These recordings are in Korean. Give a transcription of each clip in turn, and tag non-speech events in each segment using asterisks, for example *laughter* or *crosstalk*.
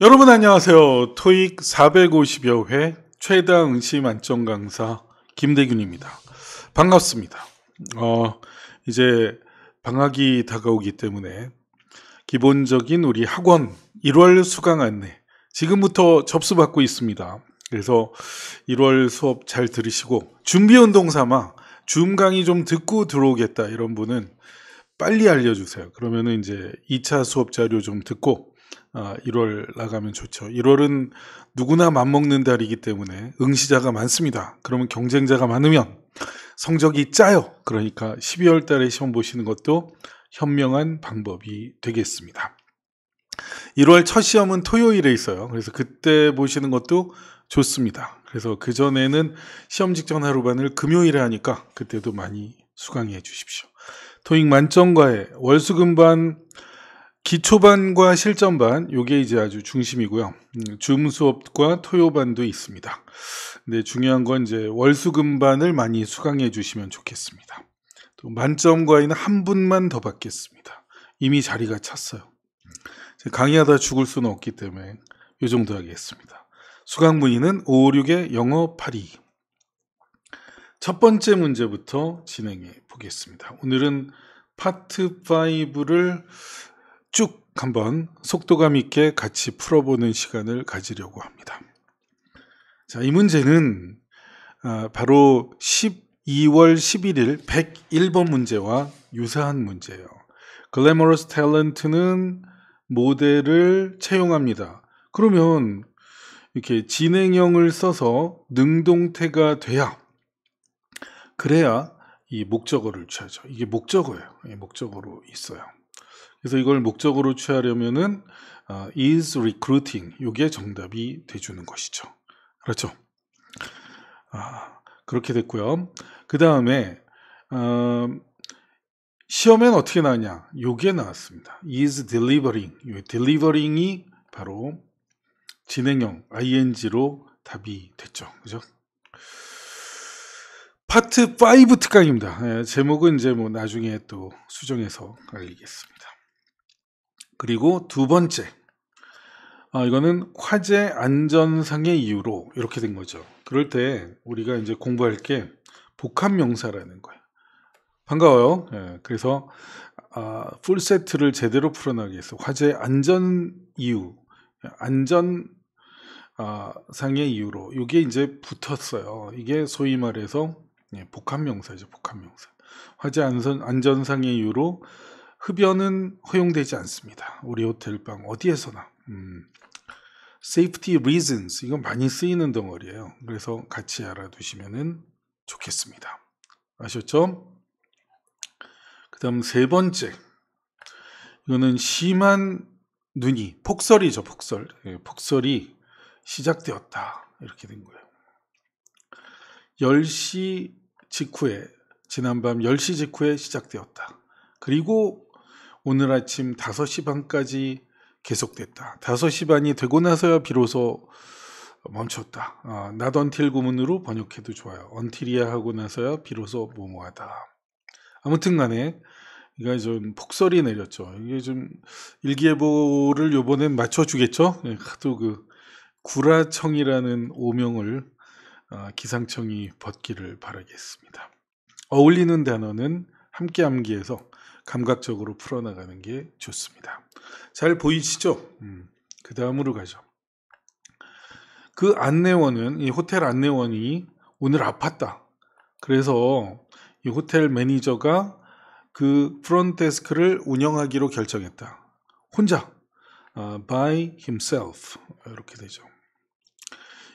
여러분 안녕하세요. 토익 450여 회 최다 응시 만점 강사 김대균입니다. 반갑습니다. 어, 이제 방학이 다가오기 때문에 기본적인 우리 학원 1월 수강 안내 지금부터 접수받고 있습니다. 그래서 1월 수업 잘 들으시고 준비 운동 삼아 줌 강의 좀 듣고 들어오겠다 이런 분은 빨리 알려주세요. 그러면은 이제 2차 수업 자료 좀 듣고 1월 아, 나가면 좋죠. 1월은 누구나 맞먹는 달이기 때문에 응시자가 많습니다. 그러면 경쟁자가 많으면 성적이 짜요. 그러니까 12월 달에 시험 보시는 것도 현명한 방법이 되겠습니다. 1월 첫 시험은 토요일에 있어요. 그래서 그때 보시는 것도 좋습니다. 그래서 그전에는 시험 직전 하루반을 금요일에 하니까 그때도 많이 수강해 주십시오. 토익 만점과의 월수금반 기초반과 실전반 요게 이제 아주 중심이고요. 음, 줌 수업과 토요반도 있습니다. 근데 중요한 건 이제 월수금반을 많이 수강해 주시면 좋겠습니다. 또 만점 과외는 한 분만 더 받겠습니다. 이미 자리가 찼어요. 강의하다 죽을 수는 없기 때문에 요 정도 하겠습니다. 수강 문의는 556의 영어 82. 첫 번째 문제부터 진행해 보겠습니다. 오늘은 파트 5를 쭉 한번 속도감 있게 같이 풀어보는 시간을 가지려고 합니다. 자, 이 문제는 아, 바로 12월 11일 101번 문제와 유사한 문제예요. 글래머러스 탤런트는 모델을 채용합니다. 그러면 이렇게 진행형을 써서 능동태가 돼야 그래야 이 목적어를 취하죠. 이게 목적어예요. 목적어로 있어요. 그래서 이걸 목적으로 취하려면은 어, is recruiting 이게 정답이 돼주는 것이죠. 그렇죠? 아, 그렇게 됐고요. 그 다음에 어, 시험엔 어떻게 나왔냐? 요게 나왔습니다. is delivering. 요 delivering이 바로 진행형 ing로 답이 됐죠. 그죠? 파트 5 특강입니다. 예, 제목은 이제 뭐 나중에 또 수정해서 알리겠습니다. 그리고 두 번째, 아, 이거는 화재 안전상의 이유로 이렇게 된 거죠. 그럴 때 우리가 이제 공부할 게 복합명사라는 거예요. 반가워요. 예, 그래서 아, 풀 세트를 제대로 풀어나기 위해서 화재 안전 이유, 안전 아, 상의 이유로 이게 이제 붙었어요. 이게 소위 말해서 예, 복합명사죠. 복합명사. 화재 안전 안전상의 이유로 흡연은 허용되지 않습니다. 우리 호텔 방 어디에서나. 음. safety reasons 이건 많이 쓰이는 덩어리예요. 그래서 같이 알아두시면 좋겠습니다. 아셨죠? 그다음 세 번째 이거는 심한 눈이 폭설이죠 폭설 예, 폭설이 시작되었다 이렇게 된 거예요. 10시 직후에 지난밤 10시 직후에 시작되었다. 그리고 오늘 아침 5시 반까지 계속됐다. 5시 반이 되고 나서야 비로소 멈췄다. 아, not until 구문으로 번역해도 좋아요. 언틸이야 하고 나서야 비로소 모모하다. 아무튼 간에 그러좀 폭설이 내렸죠. 이게 좀 일기예보를 요번엔 맞춰주겠죠. 네, 하도 그 구라청이라는 오명을 아, 기상청이 벗기를 바라겠습니다. 어울리는 단어는 함께 암기해서 감각적으로 풀어나가는 게 좋습니다. 잘 보이시죠? 음, 그 다음으로 가죠. 그 안내원은 이 호텔 안내원이 오늘 아팠다. 그래서 이 호텔 매니저가 그 프론트데스크를 운영하기로 결정했다. 혼자 uh, by himself 이렇게 되죠.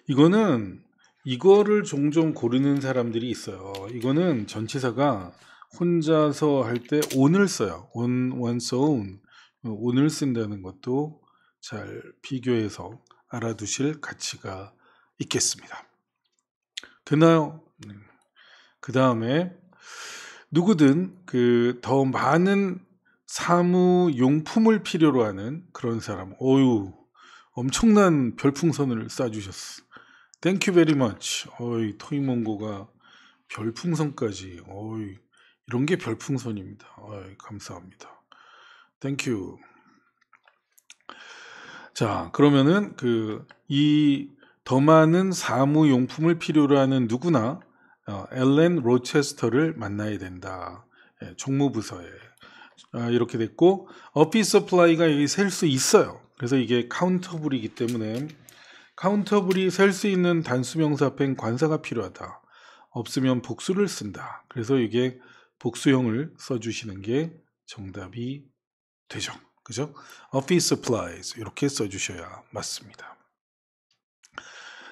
이거는 이거를 종종 고르는 사람들이 있어요. 이거는 전치사가 혼자서 할 때 오늘 써요. on one's own. 오늘 쓴다는 것도 잘 비교해서 알아두실 가치가 있겠습니다. 되나요? 네. 그 다음에 누구든 그 더 많은 사무 용품을 필요로 하는 그런 사람. 어유 엄청난 별풍선을 쏴주셨어. 땡큐 베리 마치. 어이 토이몽고가 별풍선까지. 어이 이런 게 별풍선입니다. 어이, 감사합니다. 땡큐. 자, 그러면은 그 이 더 많은 사무용품을 필요로 하는 누구나 어, 엘렌 로체스터를 만나야 된다. 예, 총무부서에 아, 이렇게 됐고 어피스 서플라이가 여기 셀 수 있어요. 그래서 이게 카운터블이기 때문에 카운터블이 셀 수 있는 단수명사 앞엔 관사가 필요하다. 없으면 복수를 쓴다. 그래서 이게 복수형을 써주시는 게 정답이 되죠. 그죠? office supplies 이렇게 써주셔야 맞습니다.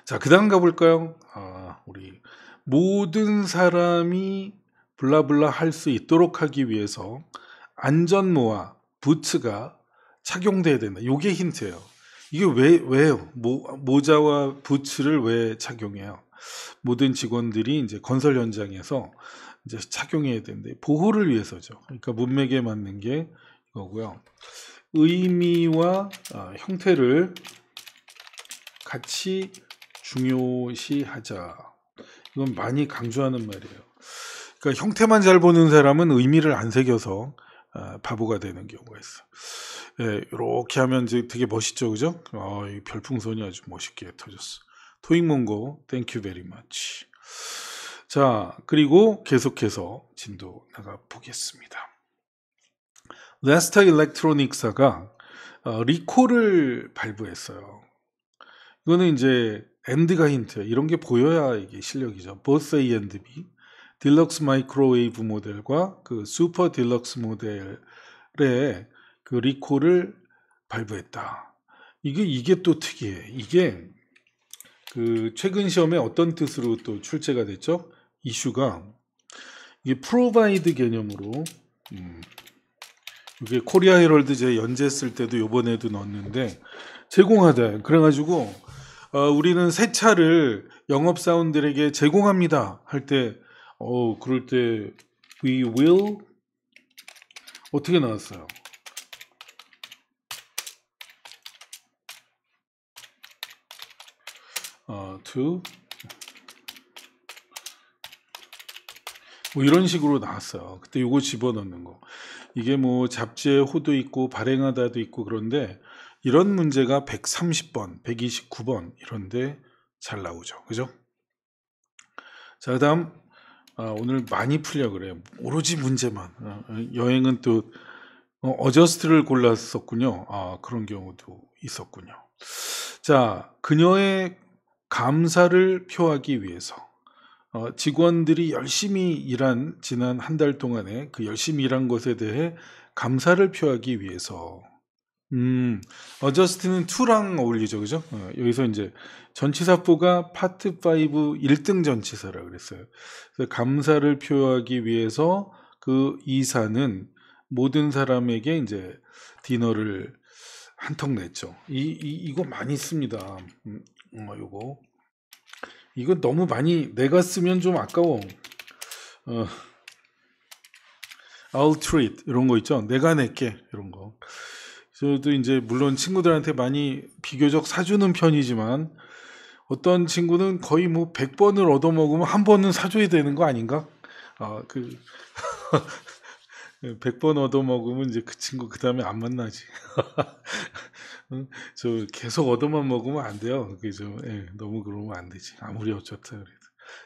자, 그 다음 가볼까요? 아, 우리 모든 사람이 블라블라 할 수 있도록 하기 위해서 안전모와 부츠가 착용돼야 된다. 이게 힌트예요. 이게 왜 왜요? 모, 모자와 부츠를 왜 착용해요? 모든 직원들이 이제 건설 현장에서 이제 착용해야 되는데 보호를 위해서죠. 그러니까 문맥에 맞는 게 이거고요. 의미와 아, 형태를 같이 중요시하자. 이건 많이 강조하는 말이에요. 그러니까 형태만 잘 보는 사람은 의미를 안 새겨서 아, 바보가 되는 경우가 있어. 예, 이렇게 하면 이제 되게 멋있죠, 그죠? 아, 이 별풍선이 아주 멋있게 터졌어. 토익몽고, 땡큐 베리 마치. 자, 그리고 계속해서 진도 나가 보겠습니다. 레스타 일렉트로닉스가 어, 리콜을 발부했어요. 이거는 이제 엔드가 힌트 이런 게 보여야 이게 실력이죠. 버스 A and B 딜럭스 마이크로웨이브 모델과 그 슈퍼 딜럭스 모델의 그 리콜을 발부했다. 이게 이게 또 특이해. 이게 그 최근 시험에 어떤 뜻으로 또 출제가 됐죠? 이슈가 이게 프로바이드 개념으로 음, 이게 코리아 헤럴드 제 연재했을 때도 요번에도 넣었는데 제공하다 그래가지고 어, 우리는 새 차를 영업사원들에게 제공합니다 할때 어, 그럴 때 we will 어떻게 나왔어요? 어, to 뭐 이런 식으로 나왔어요. 그때 요거 집어넣는 거. 이게 뭐 잡지에 호도 있고 발행하다도 있고 그런데 이런 문제가 130번, 129번 이런데 잘 나오죠. 그죠? 자, 그 다음 아, 오늘 많이 풀려 그래요. 오로지 문제만. 아, 여행은 또 어, 저스트를 골랐었군요. 아, 그런 경우도 있었군요. 자, 그녀의 감사를 표하기 위해서 어, 직원들이 열심히 일한 지난 한 달 동안에 그 열심히 일한 것에 대해 감사를 표하기 위해서 음, 어저스트는 투랑 어울리죠, 그죠? 어, 여기서 이제 전치사포가 파트 5 1등 전치사라 그랬어요. 그래서 감사를 표하기 위해서 그 이사는 모든 사람에게 이제 디너를 한턱 냈죠. 이, 이 이거 많이 씁니다. 음, 음 어, 요거 이건 너무 많이 내가 쓰면 좀 아까워. 어, I'll treat 이런 거 있죠. 내가 낼게 이런 거. 저도 이제 물론 친구들한테 많이 비교적 사주는 편이지만 어떤 친구는 거의 뭐 100번을 얻어먹으면 한 번은 사줘야 되는 거 아닌가? 아, 그 100번 *laughs* 얻어먹으면 이제 그 친구 그 다음에 안 만나지. *laughs* *laughs* 저 계속 얻어만 먹으면 안 돼요. 그죠? 예, 너무 그러면 안 되지. 아무리 어쩌다 그래도.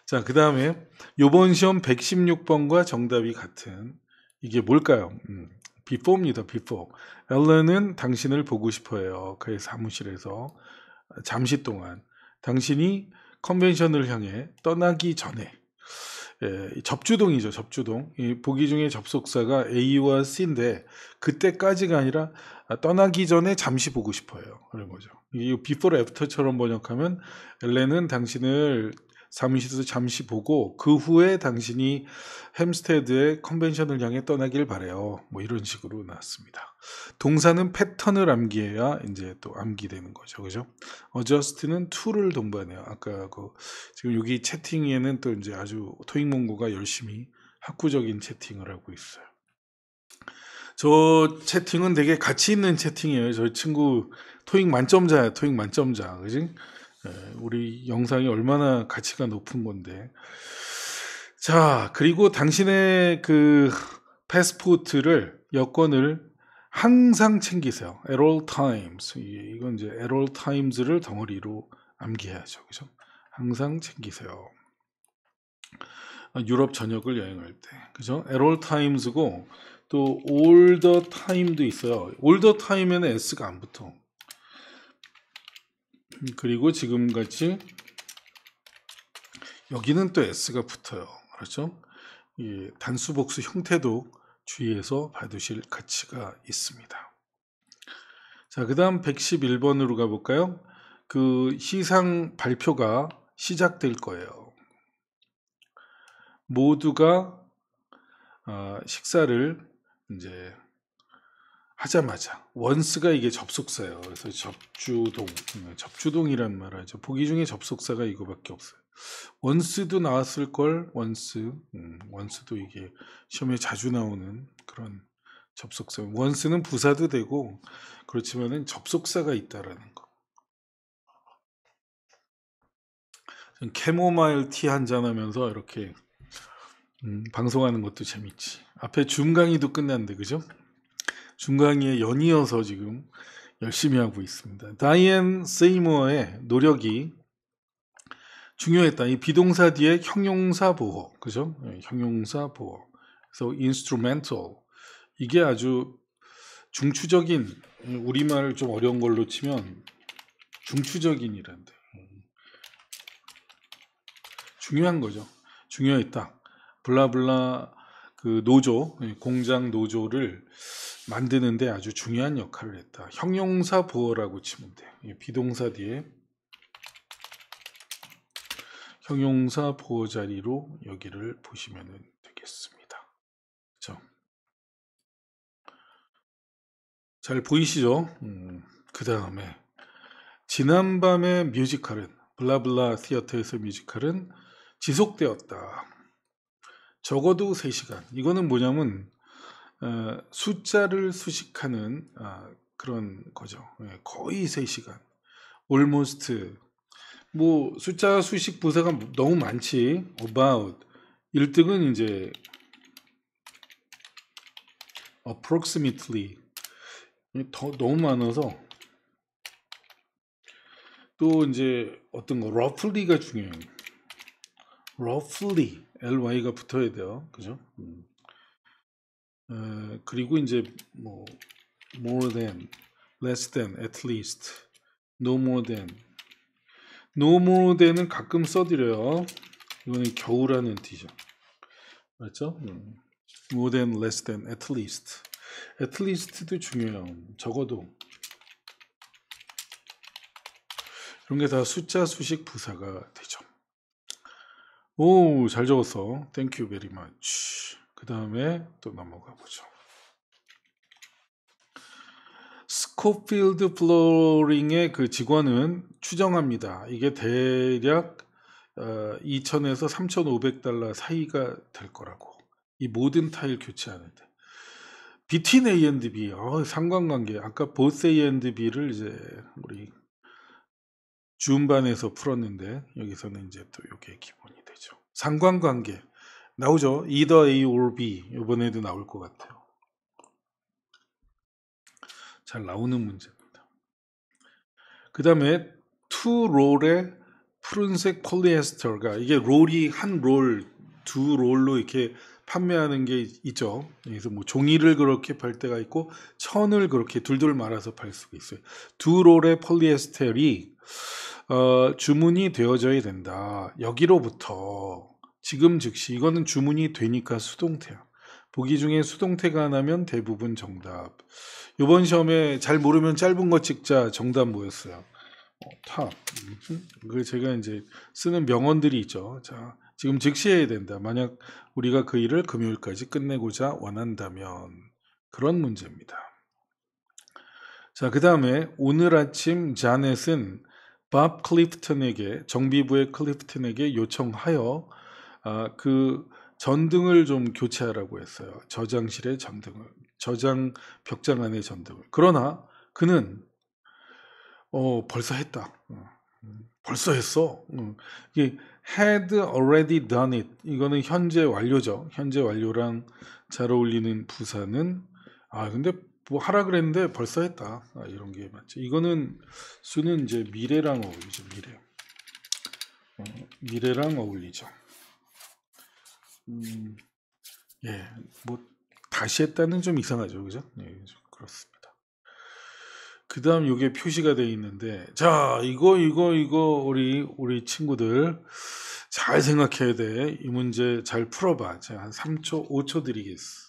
자, 그 다음에 요번 시험 116번과 정답이 같은 이게 뭘까요? 음, before입니다. before. 엘렌은 당신을 보고 싶어해요. 그의 사무실에서 잠시 동안 당신이 컨벤션을 향해 떠나기 전에 예, 접주동이죠. 접주동. 이 보기 중에 접속사가 A와 C인데 그때까지가 아니라 아, 떠나기 전에 잠시 보고 싶어요. 그런 거죠. 이 비포 애프터처럼 번역하면 엘렌은 당신을 사무실에서 잠시 보고 그 후에 당신이 햄스테드의 컨벤션을 향해 떠나길 바래요. 뭐 이런 식으로 나왔습니다. 동사는 패턴을 암기해야 이제 또 암기되는 거죠. 그죠? 어저스트는 툴를 동반해요. 아까 그 지금 여기 채팅에는 또 이제 아주 토익 문구가 열심히 학구적인 채팅을 하고 있어요. 저 채팅은 되게 가치 있는 채팅이에요. 저희 친구 토익 만점자야, 토익 만점자. 그지? 예, 우리 영상이 얼마나 가치가 높은 건데. 자, 그리고 당신의 그 패스포트를, 여권을 항상 챙기세요. at all times. 이건 이제 at all times를 덩어리로 암기해야죠. 그죠? 항상 챙기세요. 유럽 전역을 여행할 때. 그죠? at all times고, 또 올더 타임도 있어요. 올더 타임에는 s가 안 붙어. 그리고 지금같이 여기는 또 s가 붙어요. 그렇죠? 이 단수 복수 형태도 주의해서 봐두실 가치가 있습니다. 자, 그 다음 111번으로 가볼까요? 그 시상 발표가 시작될 거예요. 모두가 아, 식사를 이제 하자마자 원스가 이게 접속사예요. 그래서 접주동, 네, 접주동이란 말이죠 보기 중에 접속사가 이거밖에 없어요. 원스도 나왔을 걸 원스, 음, 원스도 이게 시험에 자주 나오는 그런 접속사. 원스는 부사도 되고 그렇지만은 접속사가 있다라는 거. 캐모마일 티한잔 하면서 이렇게 음, 방송하는 것도 재밌지. 앞에 줌 강의도 끝났는데 그죠? 줌 강의에 연이어서 지금 열심히 하고 있습니다. 다이앤 세이머의 노력이 중요했다. 이 비동사 뒤에 형용사 보호, 그죠? 예, 형용사 보호. 그래서 instrumental 이게 아주 중추적인 우리말 좀 어려운 걸로 치면 중추적인이란데 중요한 거죠. 중요했다. 블라블라 그 노조, 예, 공장 노조를 만드는데 아주 중요한 역할을 했다. 형용사 부어라고 치면 돼 예, 비동사 뒤에 형용사 부어 자리로 여기를 보시면 되겠습니다. 그렇잘 보이시죠? 음, 그 다음에 지난밤의 뮤지컬은 블라블라 티어터에서 뮤지컬은 지속되었다. 적어도 3시간. 이거는 뭐냐면 어, 숫자를 수식하는 아, 그런 거죠. 예, 거의 3시간. almost 뭐 숫자 수식 부사가 너무 많지. about 1등은 이제 approximately 더 너무 많아서 또 이제 어떤 거 roughly가 중요해요. roughly ly가 붙어야 돼요. 그죠? 음. 에, 그리고 이제 뭐 more than, less than, at least, no more than. no more than은 가끔 써드려요. 이거는 겨우라는 뜻이죠. 맞죠? 음. more than, less than, at least. at least도 중요해요. 적어도. 이런 게 다 숫자, 수식, 부사가 되죠. 오, 잘 적었어. 땡큐 베리 마치. 그 다음에 또 넘어가 보죠. 스코필드 플로링의 그 직원은 추정합니다. 이게 대략 어, 2,000에서 3,500달러 사이가 될 거라고. 이 모든 타일 교체하는데. 비틴 A&B, 어, 상관관계. 아까 보스 A&B를 이제 우리 준반에서 풀었는데 여기서는 이제 또 이게 기본이 상관관계 나오죠. either A or B 이번에도 나올 것 같아요. 잘 나오는 문제입니다. 그 다음에 two 롤의 푸른색 폴리에스터가 이게 롤이 한 롤, 두 롤로 이렇게 판매하는 게 있죠. 그래서 뭐 종이를 그렇게 팔 때가 있고 천을 그렇게 둘둘 말아서 팔 수가 있어요. 두 롤의 폴리에스테리 어, 주문이 되어져야 된다. 여기로부터 지금 즉시 이거는 주문이 되니까 수동태야. 보기 중에 수동태가 나면 대부분 정답. 이번 시험에 잘 모르면 짧은 거 찍자 정답 뭐였어요? 어, 탑. 그 제가 이제 쓰는 명언들이 있죠. 자, 지금 즉시 해야 된다. 만약 우리가 그 일을 금요일까지 끝내고자 원한다면 그런 문제입니다. 자, 그 다음에 오늘 아침 자넷은 밥 클리프튼에게 정비부의 클리프튼에게 요청하여 아, 그 전등을 좀 교체하라고 했어요. 저장실의 전등을 저장 벽장 안의 전등을. 그러나 그는 어, 벌써 했다. 어, 음, 벌써 했어. 어, 이게 had already done it. 이거는 현재 완료죠. 현재 완료랑 잘 어울리는 부사는 아 근데 뭐 하라 그랬는데 벌써 했다. 아, 이런 게 맞죠. 이거는 수는 이제 미래랑 어울리죠. 미래. 어, 미래랑 어울리죠. 음, 예, 뭐 다시 했다는 좀 이상하죠, 그죠? 예, 그렇습니다. 그다음 이게 표시가 되어 있는데, 자, 이거 이거 이거 우리 우리 친구들 잘 생각해야 돼. 이 문제 잘 풀어봐. 제가 한 3초, 5초 드리겠습니다.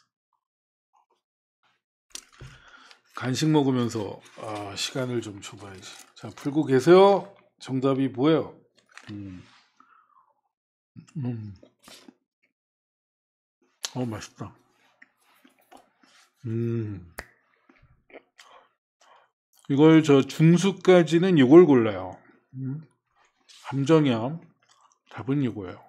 간식 먹으면서 아, 시간을 좀 줘봐야지. 자, 풀고 계세요. 정답이 뭐예요? 음. 음. 어, 맛있다. 음. 이걸 저 중수까지는 이걸 골라요. 음. 함정염 이 답은 이거예요.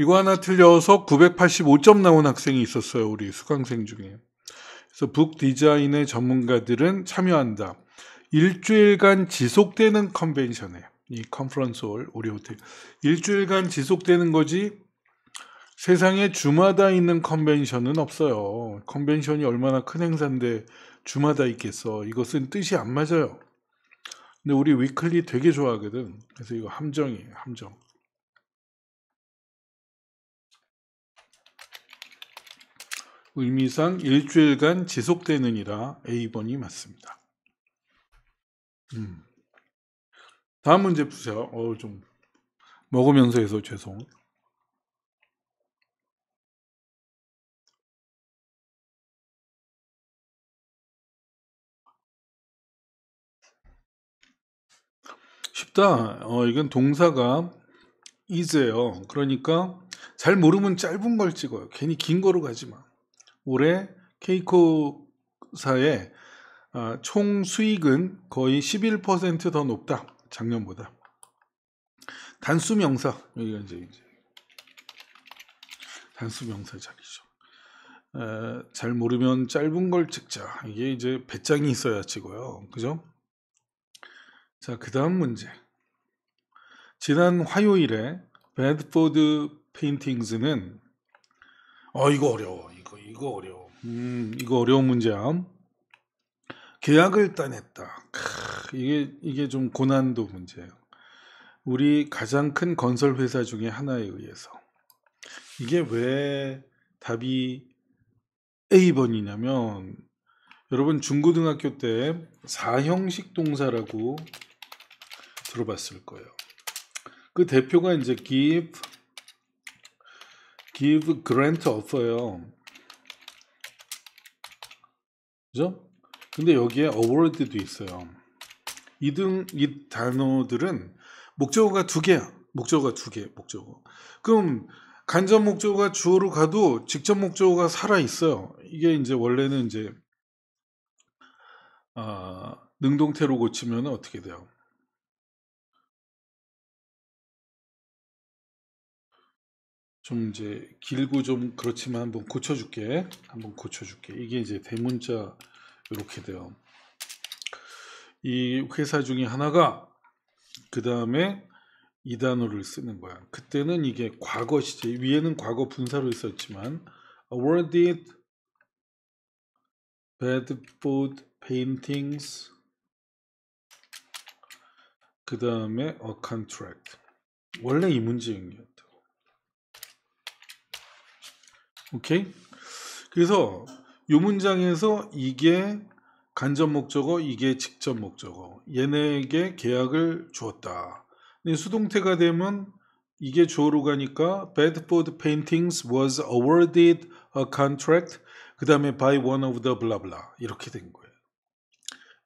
이거 하나 틀려서 985점 나온 학생이 있었어요. 우리 수강생 중에. 그래서 북 디자인의 전문가들은 참여한다. 일주일간 지속되는 컨벤션에 이 컨퍼런스 홀 우리 호텔 일주일간 지속되는 거지 세상에 주마다 있는 컨벤션은 없어요. 컨벤션이 얼마나 큰 행사인데 주마다 있겠어. 이것은 뜻이 안 맞아요. 근데 우리 위클리 되게 좋아하거든. 그래서 이거 함정이에요. 함정. 의미상 일주일간 지속되느니라 A번이 맞습니다. 음. 다음 문제 푸세요. 어, 좀 먹으면서 해서 죄송. 쉽다. 어, 이건 동사가 이제요. 그러니까 잘 모르면 짧은 걸 찍어요. 괜히 긴 거로 가지 마. 올해 케이코사의 아, 총 수익은 거의 11%더 높다. 작년보다. 단수 명사. 여기가 이제, 이제 단수 명사 자리죠. 에, 잘 모르면 짧은 걸 찍자. 이게 이제 배짱이 있어야 치고요. 그죠? 자, 그 다음 문제. 지난 화요일에 배드포드 페인팅스는 어 이거 어려워. 이거 이거 어려워. 음, 이거 어려운 문제야. 계약을 따냈다. 크, 이게 이게 좀 고난도 문제예요. 우리 가장 큰 건설 회사 중에 하나에 의해서 이게 왜 답이 A번이냐면 여러분 중고등학교 때 사형식 동사라고 들어봤을 거예요. 그 대표가 이제 give give grant offer요. 그죠? 근데 여기에 award도 있어요. 2등 이 단어들은 목적어가 두 개야. 목적어가 두 개, 목적어. 그럼 간접 목적어가 주어로 가도 직접 목적어가 살아 있어요. 이게 이제 원래는 이제 아, 능동태로 고치면 어떻게 돼요? 좀 이제 길고 좀 그렇지만 한번 고쳐줄게. 한번 고쳐줄게. 이게 이제 대문자 이렇게 돼요. 이 회사 중에 하나가 그 다음에 이 단어를 쓰는 거야. 그때는 이게 과거 시제 위에는 과거 분사로 있었지만 a w o r d i d b a d f o o d paintings 그 다음에 a contract 원래 이 문제인 거야. 오케이? 그래서 이 문장에서 이게 간접 목적어, 이게 직접 목적어. 얘네에게 계약을 주었다. 근데 수동태가 되면 이게 주어로 가니까 Bedford Paintings was awarded a contract 그 다음에 by one of the blah blah 이렇게 된 거예요.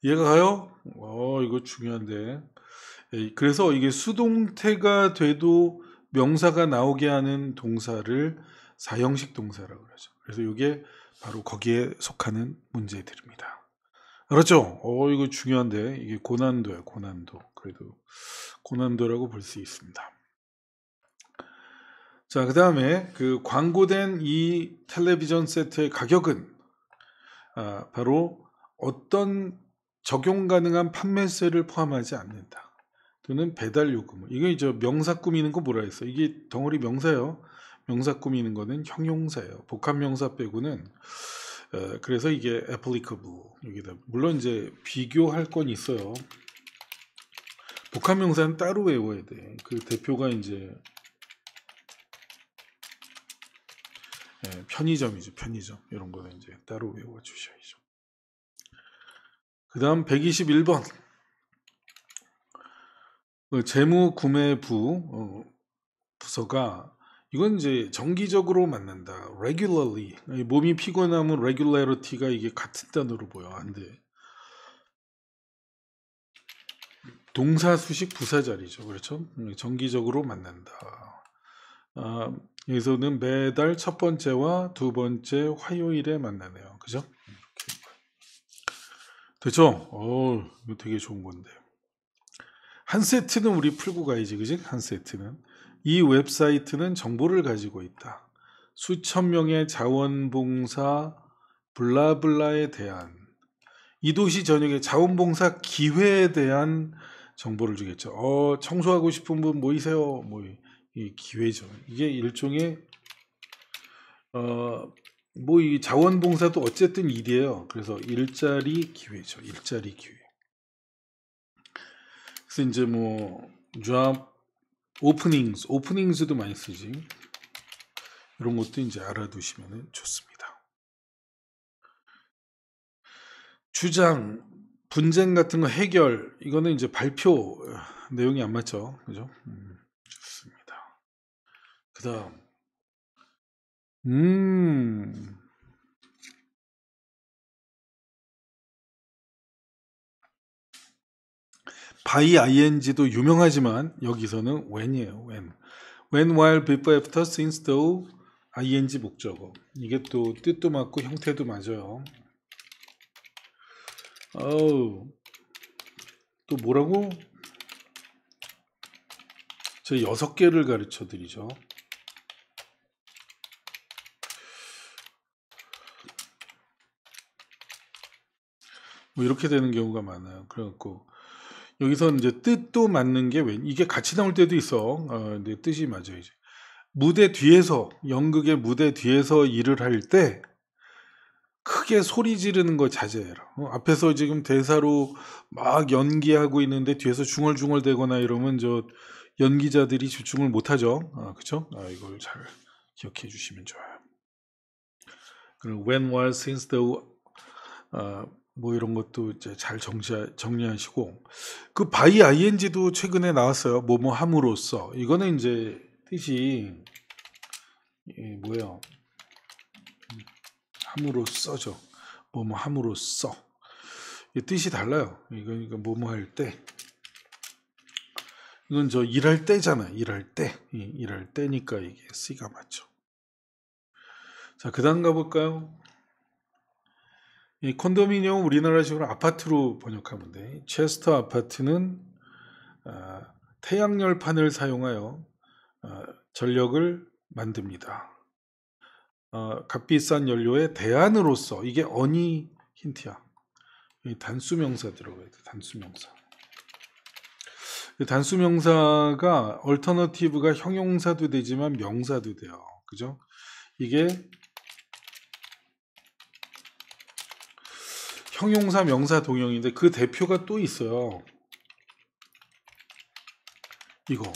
얘가 가요? 어 이거 중요한데 그래서 이게 수동태가 돼도 명사가 나오게 하는 동사를 사형식 동사라고 그러죠. 그래서 이게 바로 거기에 속하는 문제들입니다. 그렇죠 어, 이거 중요한데 이게 고난도야, 고난도. 그래도 고난도라고 볼 수 있습니다. 자, 그다음에 그 광고된 이 텔레비전 세트의 가격은 아, 바로 어떤 적용 가능한 판매세를 포함하지 않는다. 또는 배달 요금. 이거 이제 명사 꾸미는 거 뭐라 했어? 이게 덩어리 명사예요. 명사 꾸미는 거는 형용사예요. 복합명사 빼고는 어, 그래서 이게 applicable 여기다 물론 이제 비교할 건 있어요. 복합명사는 따로 외워야 돼. 그 대표가 이제 예, 편의점이죠. 편의점 이런 거는 이제 따로 외워 주셔야죠. 그 다음 121번 어, 재무 구매부 어, 부서가 이건 이제 정기적으로 만난다. regularly. 몸이 피곤하면 regularity가 이게 같은 단어로 보여. 안 돼. 동사 수식 부사 자리죠. 그렇죠? 음, 정기적으로 만난다. 아, 여기서는 매달 첫 번째와 두 번째 화요일에 만나네요. 그죠? 됐죠? 어, 이거 되게 좋은 건데. 한 세트는 우리 풀고 가야지. 그지? 한 세트는. 이 웹사이트는 정보를 가지고 있다. 수천 명의 자원봉사 블라블라에 대한 이 도시 전역의 자원봉사 기회에 대한 정보를 주겠죠. 어, 청소하고 싶은 분 모이세요. 뭐 이 기회죠. 이게 일종의 어, 뭐 이 자원봉사도 어쨌든 일이에요. 그래서 일자리 기회죠. 일자리 기회. 그래서 이제 뭐 job 오프닝스, 오프닝스도 많이 쓰지. 이런 것도 이제 알아두시면 좋습니다. 주장, 분쟁 같은 거 해결, 이거는 이제 발표 내용이 안 맞죠. 그죠? 음, 좋습니다. 그 다음, 음, by ing도 유명하지만 여기서는 when이에요. when. when, while, before, after, since, though, ing 목적어. 이게 또 뜻도 맞고 형태도 맞아요. 어우, 또 뭐라고? 제 여섯 개를 가르쳐 드리죠. 뭐 이렇게 되는 경우가 많아요. 그래갖고 여기서 이제 뜻도 맞는 게 왜? 이게 같이 나올 때도 있어. 어, 근데 뜻이 맞아 이제. 무대 뒤에서 연극의 무대 뒤에서 일을 할 때 크게 소리 지르는 거 자제해라. 어, 앞에서 지금 대사로 막 연기하고 있는데 뒤에서 중얼중얼대거나 이러면 저 연기자들이 집중을 못하죠. 아, 그렇죠? 아, 이걸 잘 기억해 주시면 좋아요. 그리고 when, w h i since, t h o 어, 뭐 이런 것도 이제 잘 정시, 정리하시고 그 바이 ing도 최근에 나왔어요. 뭐뭐 함으로써 이거는 이제 뜻이 예, 뭐예요? 함으로써죠. 뭐뭐 함으로써 이 뜻이 달라요. 이거니까 뭐뭐 할 때. 이건 저 일할 때잖아. 일할 때. 예, 일할 때니까 이게 C가 맞죠. 자, 그 다음 가볼까요? 이 콘도미니엄 우리나라식으로 아파트로 번역하면 돼. 체스터 아파트는 어, 태양열판을 사용하여 어, 전력을 만듭니다. 어, 값비싼 연료의 대안으로서 이게 어니 힌트야. 단수명사 들어가야 돼. 단수명사. 단수명사가 얼터너티브가 형용사도 되지만 명사도 돼요. 그죠? 이게 형용사, 명사, 동형인데 그 대표가 또 있어요. 이거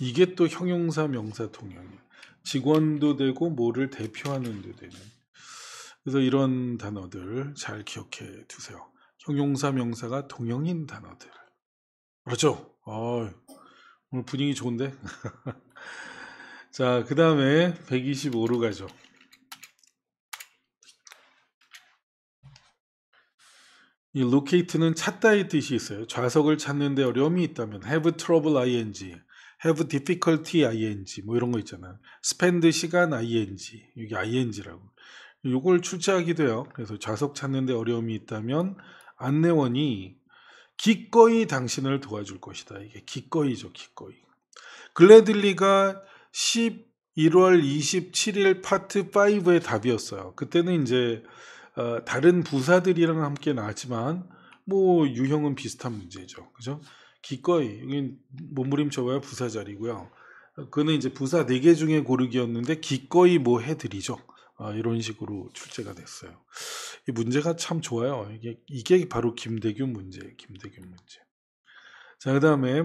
이게 또 형용사, 명사, 동형이에요. 직원도 되고 뭐를 대표하는 데 되는. 그래서 이런 단어들 잘 기억해 두세요. 형용사, 명사가 동형인 단어들. 그렇죠? 어이, 오늘 분위기 좋은데? *laughs* 자, 그 다음에 125로 가죠. 이 locate는 찾다의 뜻이 있어요. 좌석을 찾는데 어려움이 있다면 have trouble ing, have difficulty ing 뭐 이런 거 있잖아요. spend 시간 ing 이게 ing라고. 이걸 출제하기도 해요. 그래서 좌석 찾는데 어려움이 있다면 안내원이 기꺼이 당신을 도와줄 것이다. 이게 기꺼이죠, 기꺼이. 글래들리가 11월 27일 파트 5의 답이었어요. 그때는 이제 어, 다른 부사들이랑 함께 나왔지만 뭐 유형은 비슷한 문제죠. 그죠? 기꺼이 여긴 몸부림쳐봐야 부사 자리고요. 그는 이제 부사 4개 중에 고르기였는데 기꺼이 뭐 해드리죠. 아, 이런 식으로 출제가 됐어요. 이 문제가 참 좋아요. 이게 이게 바로 김대균 문제, 김대균 문제. 자 그다음에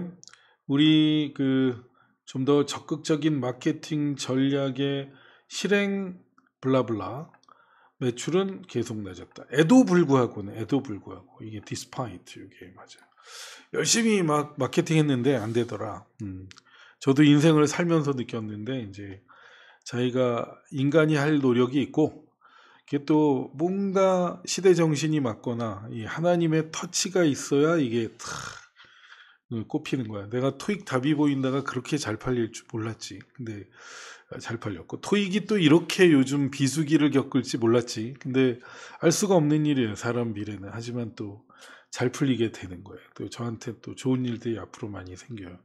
우리 그 좀 더 적극적인 마케팅 전략의 실행 블라블라 매출은 계속 낮았다. 에도 불구하고는 에도 불구하고 이게 디스파이트 이게 맞아요. 열심히 막 마케팅했는데 안 되더라. 음. 저도 인생을 살면서 느꼈는데 이제 자기가 인간이 할 노력이 있고 이게 또 뭔가 시대 정신이 맞거나 이 하나님의 터치가 있어야 이게 탁 어, 꼽히는 거야. 내가 토익 답이 보인다가 그렇게 잘 팔릴 줄 몰랐지. 근데 아, 잘 팔렸고 토익이 또 이렇게 요즘 비수기를 겪을지 몰랐지. 근데 알 수가 없는 일이에요. 사람 미래는. 하지만 또 잘 풀리게 되는 거예요. 또 저한테 또 좋은 일들이 앞으로 많이 생겨요.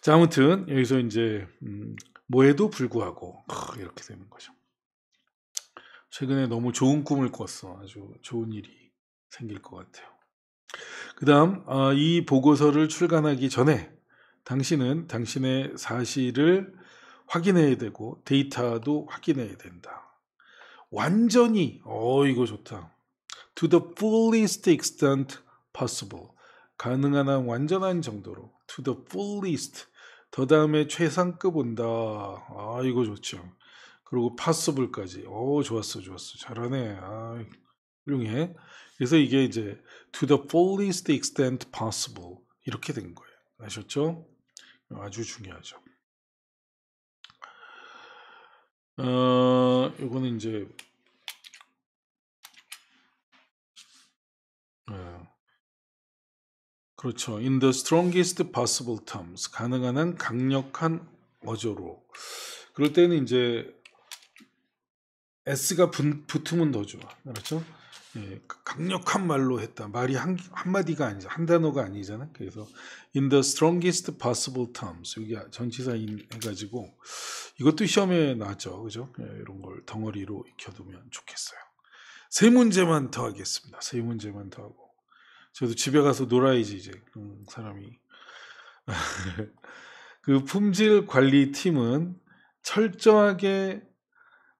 자, 아무튼 여기서 이제 음, 뭐에도 불구하고 크, 이렇게 되는 거죠. 최근에 너무 좋은 꿈을 꿨어. 아주 좋은 일이 생길 것 같아요. 그 다음 어, 아, 이 보고서를 출간하기 전에 당신은 당신의 사실을 확인해야 되고 데이터도 확인해야 된다. 완전히 어 이거 좋다. To the fullest extent possible 가능한 한 완전한 정도로 to the fullest 더 다음에 최상급 온다. 아 이거 좋죠. 그리고 possible까지. 어 좋았어 좋았어 잘하네. 아, 훌륭해. 그래서 이게 이제 to the fullest extent possible 이렇게 된 거예요. 아셨죠? 아주 중요하죠. 어, 이거는 이제 어, 그렇죠. In the strongest possible terms 가능한 한 강력한 어조로 그럴 때는 이제 S가 붙으면 더 좋아. 그렇죠? 예. 그 강력한 말로 했다. 말이 한, 한마디가 아니죠. 한 단어가 아니잖아요. 그래서 in the strongest possible terms 여기 전치사인 해가지고 이것도 시험에 나왔죠. 그죠? 예, 이런 걸 덩어리로 익혀두면 좋겠어요. 세 문제만 더 하겠습니다. 세 문제만 더 하고 저도 집에 가서 놀아야지 이제 음, 사람이 *laughs* 그 품질 관리 팀은 철저하게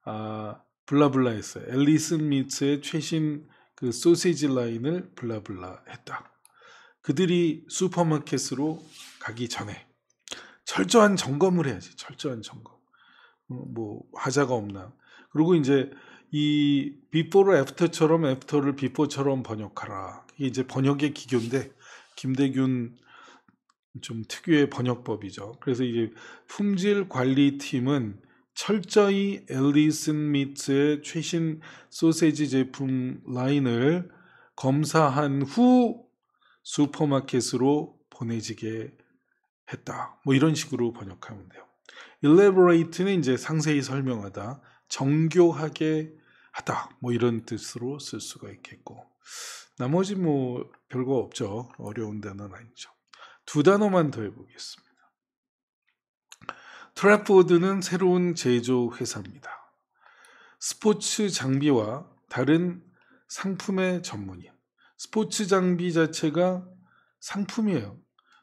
아, 블라블라했어요. 앨리슨 미츠의 최신 그 소시지 라인을 블라블라 했다. 그들이 슈퍼마켓으로 가기 전에 철저한 점검을 해야지. 철저한 점검. 어, 뭐 하자가 없나. 그리고 이제 이 비포를 애프터처럼 애프터를 비포처럼 번역하라. 이게 이제 번역의 기교인데 김대균 좀 특유의 번역법이죠. 그래서 이제 품질 관리팀은 철저히 엘리슨 미츠의 최신 소세지 제품 라인을 검사한 후 슈퍼마켓으로 보내지게 했다. 뭐 이런 식으로 번역하면 돼요. elaborate는 이제 상세히 설명하다, 정교하게 하다. 뭐 이런 뜻으로 쓸 수가 있겠고. 나머지 뭐 별거 없죠. 어려운 단어는 아니죠. 두 단어만 더 해보겠습니다. 트래포드는 프 새로운 제조 회사입니다. 스포츠 장비와 다른 상품의 전문이에 스포츠 장비 자체가 상품이에요.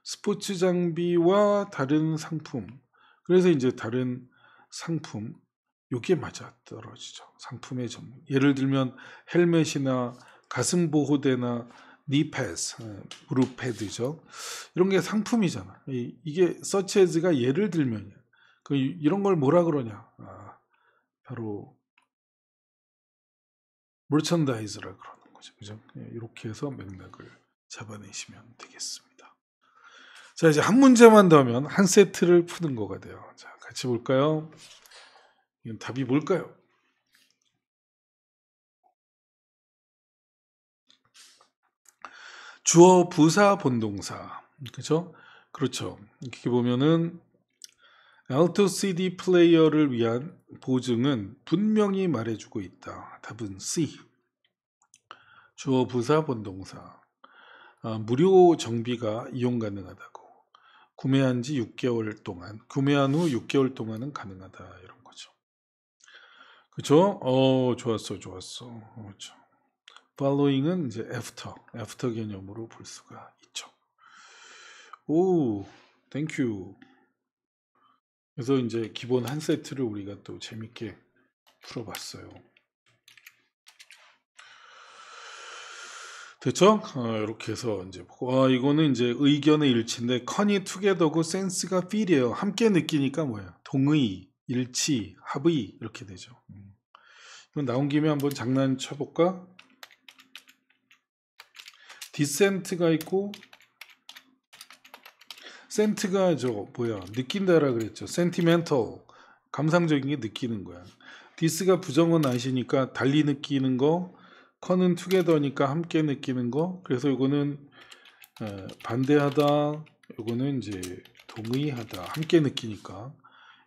스포츠 장비와 다른 상품. 그래서 이제 다른 상품 요게 맞아 떨어지죠. 상품의 전문. 예를 들면 헬멧이나 가슴 보호대나 니패스, 무릎 패드죠. 이런 게 상품이잖아. 이게 서치에즈가 예를 들면이에요. 그 이런 걸 뭐라 그러냐? 아, 바로 물천다이즈라 그러는 거죠. 그죠? 예, 이렇게 해서 맥락을 잡아내시면 되겠습니다. 자, 이제 한 문제만 더 하면 한 세트를 푸는 거가 돼요. 자, 같이 볼까요? 이건 답이 뭘까요? 주어 부사 본동사. 그죠? 그렇죠. 이렇게 보면은 알토 CD 플레이어를 위한 보증은 분명히 말해주고 있다. 답은 C. 주어 부사 본동사 아, 무료 정비가 이용 가능하다고 구매한 지 6개월 동안 구매한 후 6개월 동안은 가능하다 이런 거죠. 그쵸어 좋았어 좋았어. 그렇죠. following은 이제 after after 개념으로 볼 수가 있죠. 오, thank you. 그래서 이제 기본 한 세트를 우리가 또 재밌게 풀어봤어요. 됐죠? 아, 어, 이렇게 해서 이제 아, 이거는 이제 의견의 일치인데 커니 투게더고 센스가 필이에요. 함께 느끼니까 뭐야 동의, 일치, 합의 이렇게 되죠. 음. 이건 나온 김에 한번 장난쳐볼까? 디센트가 있고 센트가 저 뭐야 느낀다라 그랬죠. 센티멘털 감상적인 게 느끼는 거야. 디스가 부정은 아시니까 달리 느끼는 거, 커는 투게더니까 함께 느끼는 거. 그래서 이거는 반대하다. 이거는 이제 동의하다. 함께 느끼니까.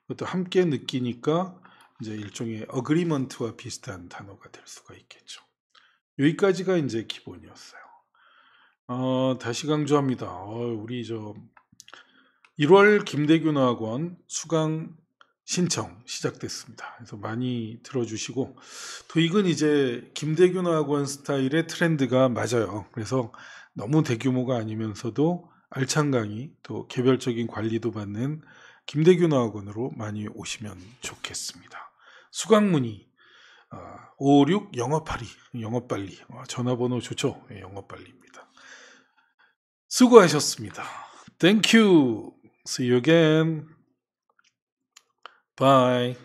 이것도 함께 느끼니까 이제 일종의 어그리먼트와 비슷한 단어가 될 수가 있겠죠. 여기까지가 이제 기본이었어요. 어, 다시 강조합니다. 어, 우리 저 1월 김대균학원 수강 신청 시작됐습니다. 그래서 많이 들어주시고 또 이건 이제 김대균학원 스타일의 트렌드가 맞아요. 그래서 너무 대규모가 아니면서도 알찬 강의 또 개별적인 관리도 받는 김대균학원으로 많이 오시면 좋겠습니다. 수강 문의 56 어, 영업하리 영업빨리 어, 전화번호 좋죠? 예, 영업빨리입니다. 수고하셨습니다. 땡큐 See you again. Bye.